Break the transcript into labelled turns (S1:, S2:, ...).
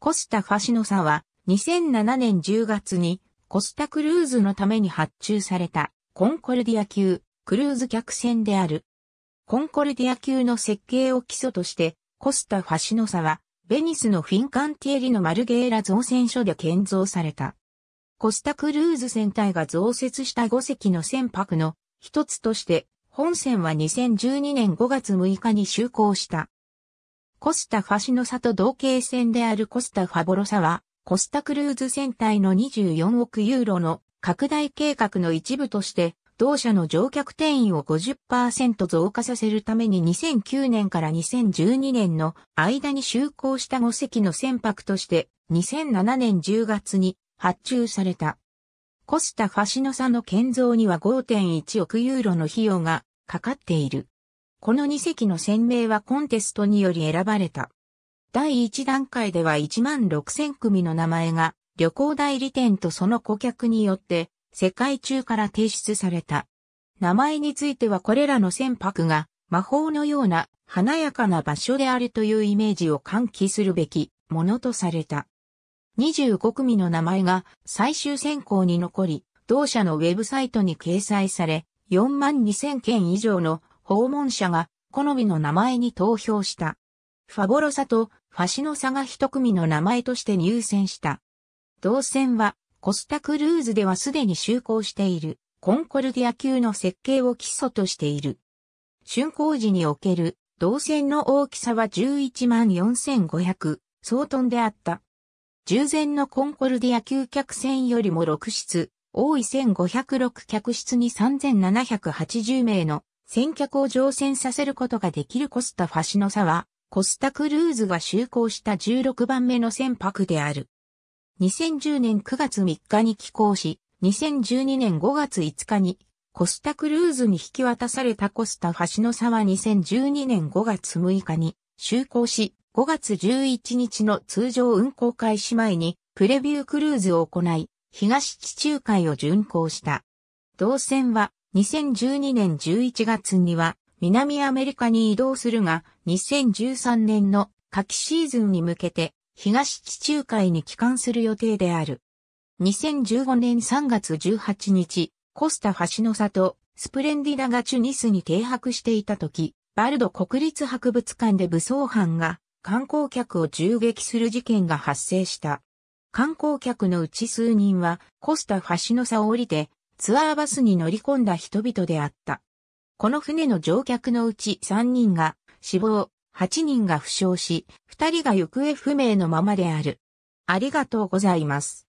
S1: コスタ・ファシノサは2007年10月にコスタクルーズのために発注されたコンコルディア級クルーズ客船である。コンコルディア級の設計を基礎としてコスタ・ファシノサはベニスのフィンカンティエリのマルゲーラ造船所で建造された。コスタクルーズ船体が増設した5隻の船舶の一つとして本船は2012年5月6日に就航した。コスタファシノサと同型船であるコスタファボロサは、コスタクルーズ船体の24億ユーロの拡大計画の一部として、同社の乗客定員を50%増加させるために2009年から2012年の間に就航した5隻の船舶として2007年10月に発注された。コスタファシノサの建造には5.1億ユーロの費用がかかっている。この2隻の船名はコンテストにより選ばれた。第1段階では1万6000組の名前が旅行代理店とその顧客によって世界中から提出された。名前についてはこれらの船舶が魔法のような華やかな場所であるというイメージを喚起するべきものとされた。25組の名前が最終選考に残り、同社のウェブサイトに掲載され、4万2000件以上の訪問者が好みの名前に投票した。ファボロサとファシノサが一組の名前として入選した。同選はコスタクルーズではすでに就航しているコンコルディア級の設計を基礎としている。竣工時における動線の大きさは11万4500総トンであった。従前のコンコルディア級客船よりも6室、多い1506客室に3780名の先客を乗船させることができるコスタファシの差は、コスタクルーズが就航した16番目の船舶である。2010年9月3日に寄港し、2012年5月5日にコスタクルーズに引き渡されたコスタファシの差は2012年5月6日に就航し、5月11日の通常運航開始前にプレビュークルーズを行い、東地中海を巡航した。同船は2012年11月には南アメリカに移動するが、2013年の夏季シーズンに向けて東地中海に帰還する予定である。2015年3月18日、コスタ橋の里、スプレンディダがチュニスに停泊していた時、バルド国立博物館で武装犯が観光客を銃撃する事件が発生した。観光客のうち数人はコスタ橋の差を降りてツアーバスに乗り込んだ人々であった。この船の乗客のうち3人が死亡、8人が負傷し、2人が行方不明のままである。ありがとうございます。